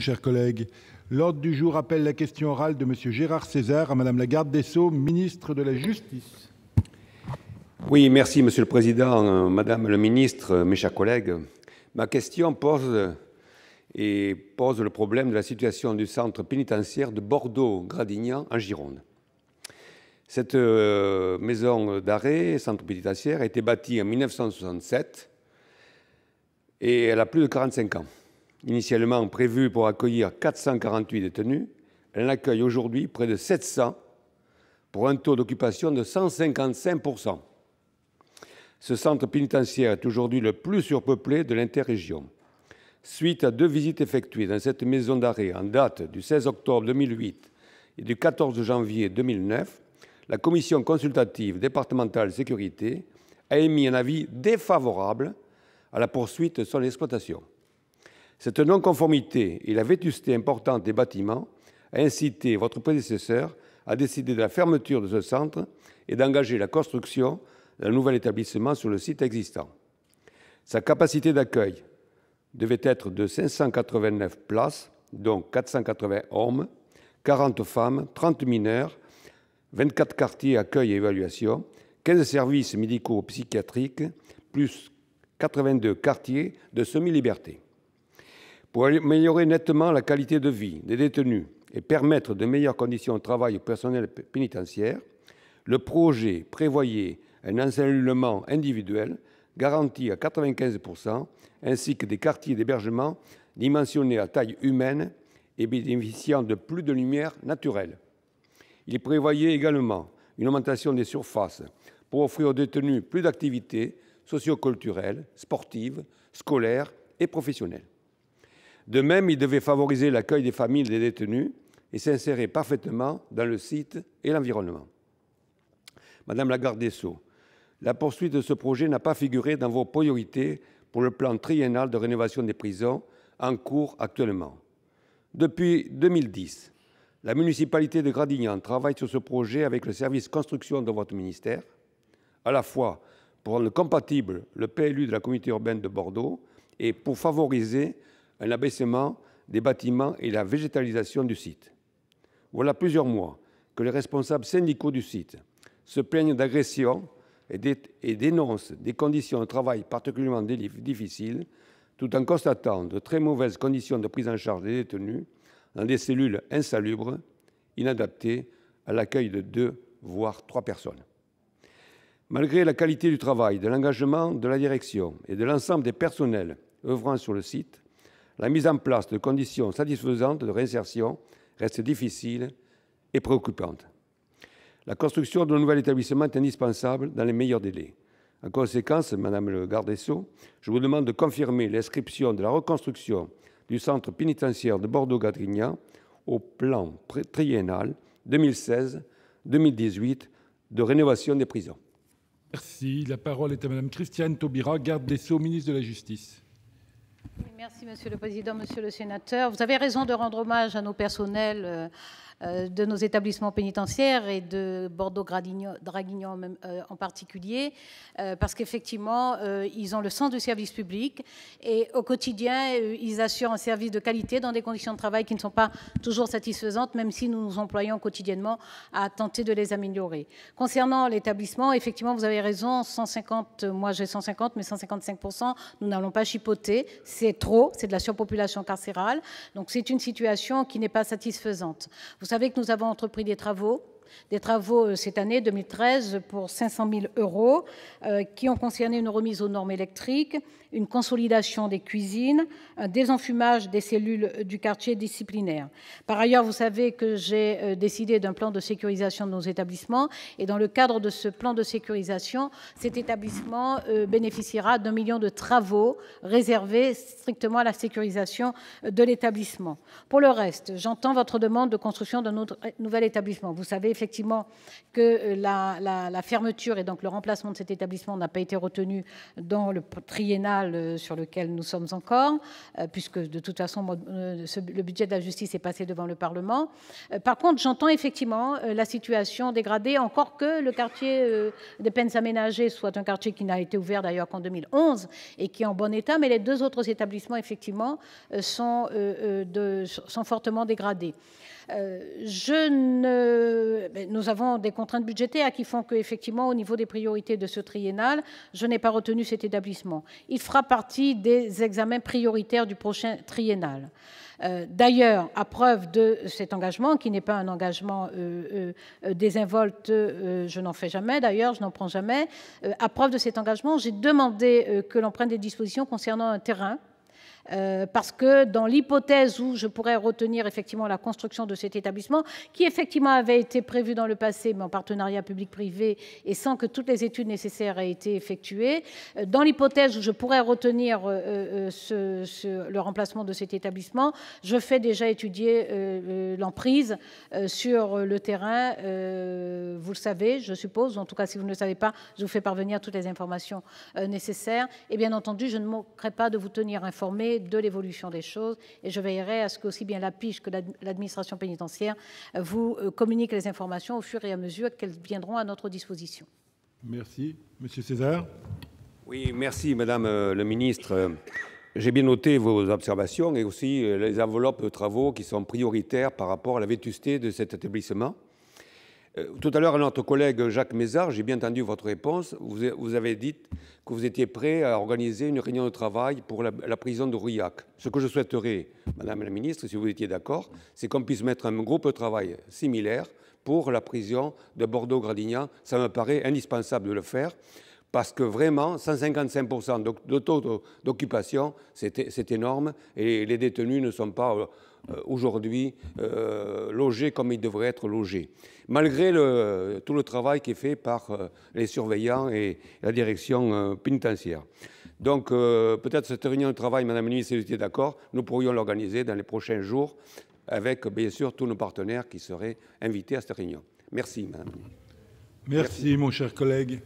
Chers collègues. l'ordre du jour appelle la question orale de M. Gérard César à Madame la garde des Sceaux, ministre de la Justice. Oui, merci Monsieur le Président, Madame le Ministre, mes chers collègues. Ma question pose et pose le problème de la situation du centre pénitentiaire de Bordeaux-Gradignan en Gironde. Cette euh, maison d'arrêt, centre pénitentiaire, a été bâtie en 1967 et elle a plus de 45 ans. Initialement prévue pour accueillir 448 détenus, elle accueille aujourd'hui près de 700 pour un taux d'occupation de 155 Ce centre pénitentiaire est aujourd'hui le plus surpeuplé de l'interrégion. Suite à deux visites effectuées dans cette maison d'arrêt en date du 16 octobre 2008 et du 14 janvier 2009, la commission consultative départementale sécurité a émis un avis défavorable à la poursuite de son exploitation. Cette non-conformité et la vétusté importante des bâtiments a incité votre prédécesseur à décider de la fermeture de ce centre et d'engager la construction d'un nouvel établissement sur le site existant. Sa capacité d'accueil devait être de 589 places, dont 480 hommes, 40 femmes, 30 mineurs, 24 quartiers accueil et évaluation, 15 services médicaux psychiatriques, plus 82 quartiers de semi-liberté. Pour améliorer nettement la qualité de vie des détenus et permettre de meilleures conditions de travail au personnel pénitentiaire, le projet prévoyait un enseignement individuel garanti à 95 ainsi que des quartiers d'hébergement dimensionnés à taille humaine et bénéficiant de plus de lumière naturelle. Il prévoyait également une augmentation des surfaces pour offrir aux détenus plus d'activités socioculturelles, sportives, scolaires et professionnelles. De même, il devait favoriser l'accueil des familles des détenus et s'insérer parfaitement dans le site et l'environnement. Madame la garde des Sceaux, la poursuite de ce projet n'a pas figuré dans vos priorités pour le plan triennal de rénovation des prisons en cours actuellement. Depuis 2010, la municipalité de Gradignan travaille sur ce projet avec le service construction de votre ministère, à la fois pour rendre compatible le PLU de la communauté urbaine de Bordeaux et pour favoriser un abaissement des bâtiments et la végétalisation du site. Voilà plusieurs mois que les responsables syndicaux du site se plaignent d'agressions et dénoncent des conditions de travail particulièrement difficiles, tout en constatant de très mauvaises conditions de prise en charge des détenus dans des cellules insalubres, inadaptées à l'accueil de deux, voire trois personnes. Malgré la qualité du travail, de l'engagement de la direction et de l'ensemble des personnels œuvrant sur le site, la mise en place de conditions satisfaisantes de réinsertion reste difficile et préoccupante. La construction d'un nouvel établissement est indispensable dans les meilleurs délais. En conséquence, Madame le garde des Sceaux, je vous demande de confirmer l'inscription de la reconstruction du centre pénitentiaire de bordeaux gadrignan au plan triennal 2016-2018 de rénovation des prisons. Merci. La parole est à Madame Christiane Taubira, garde des Sceaux, ministre de la Justice. Merci, Monsieur le Président, Monsieur le Sénateur. Vous avez raison de rendre hommage à nos personnels euh, euh, de nos établissements pénitentiaires et de Bordeaux-Draguignan euh, en particulier, euh, parce qu'effectivement, ils ont le sens du service public et au quotidien, ils assurent un service de qualité dans des conditions de travail qui ne sont pas toujours satisfaisantes, même si nous nous employons quotidiennement à tenter de les améliorer. Concernant l'établissement, effectivement, vous avez raison, 150, moi j'ai 150, mais 155%, nous n'allons pas chipoter, c'est trop, c'est de la surpopulation carcérale, donc c'est une situation qui n'est pas satisfaisante. Vous savez que nous avons entrepris des travaux des travaux euh, cette année 2013 pour 500 000 euros euh, qui ont concerné une remise aux normes électriques, une consolidation des cuisines, un désenfumage des cellules euh, du quartier disciplinaire. Par ailleurs, vous savez que j'ai décidé d'un plan de sécurisation de nos établissements et dans le cadre de ce plan de sécurisation, cet établissement bénéficiera d'un million de travaux réservés strictement à la sécurisation de l'établissement. Pour le reste, j'entends votre demande de construction d'un nouvel établissement. Vous savez effectivement que euh, la, fermeture et donc le remplacement de cet établissement n'a pas été retenu dans le triennal euh, sur lequel nous sommes encore, euh, puisque de toute façon, le budget de la justice est passé devant le Parlement. Par contre, j'entends effectivement la situation dégradée, encore que le quartier des peines aménagées soit un quartier qui n'a été ouvert d'ailleurs qu'en 2011 et qui est en bon état, mais les deux autres établissements, effectivement, sont fortement dégradés. Euh, je ne... Ben, nous avons des contraintes budgétaires qui font qu'effectivement, au niveau des priorités de ce triennal, je n'ai pas retenu cet établissement. Il fera partie des examens prioritaires du prochain triennal. Euh, d'ailleurs, à preuve de cet engagement, qui n'est pas un engagement euh, désinvolte, je n'en fais jamais, d'ailleurs, je n'en prends jamais, à preuve de cet engagement, j'ai demandé que l'on prenne des dispositions concernant un terrain euh, parce que dans l'hypothèse où je pourrais retenir effectivement la construction de cet établissement, qui effectivement avait été prévu dans le passé, mais en partenariat public-privé et sans que toutes les études nécessaires aient été effectuées, euh, dans l'hypothèse où je pourrais retenir euh, le remplacement de cet établissement, je fais déjà étudier l'emprise sur le terrain. vous le savez, je suppose, en tout cas si vous ne le savez pas, je vous fais parvenir toutes les informations nécessaires. Et bien entendu, je ne manquerai pas de vous tenir informé de l'évolution des choses et je veillerai à ce aussi bien la pige que l'administration pénitentiaire euh, vous euh, communiquent les informations au fur et à mesure qu'elles viendront à notre disposition. Merci. Monsieur César Oui, merci Madame euh, le Ministre. J'ai bien noté vos observations et aussi les enveloppes de travaux qui sont prioritaires par rapport à la vétusté de cet établissement. Euh, tout à l'heure, notre collègue Jacques Mézard, j'ai bien entendu votre réponse. Vous avez dit que vous étiez prêt à organiser une réunion de travail pour la, prison de Rouillac. Ce que je souhaiterais, Madame la Ministre, si vous étiez d'accord, c'est qu'on puisse mettre un groupe de travail similaire pour la prison de Bordeaux-Gradignan. Ça me paraît indispensable de le faire parce que vraiment, 155% de taux d'occupation, c'est énorme, et les détenus ne sont pas euh, aujourd'hui euh, logés comme ils devraient être logés, malgré tout le travail qui est fait par euh, les surveillants et la direction pénitentiaire. Donc, peut-être cette réunion de travail, Madame la ministre, si vous étiez d'accord, nous pourrions l'organiser dans les prochains jours avec, bien sûr, tous nos partenaires qui seraient invités à cette réunion. Merci, Madame. Merci. mon cher collègue.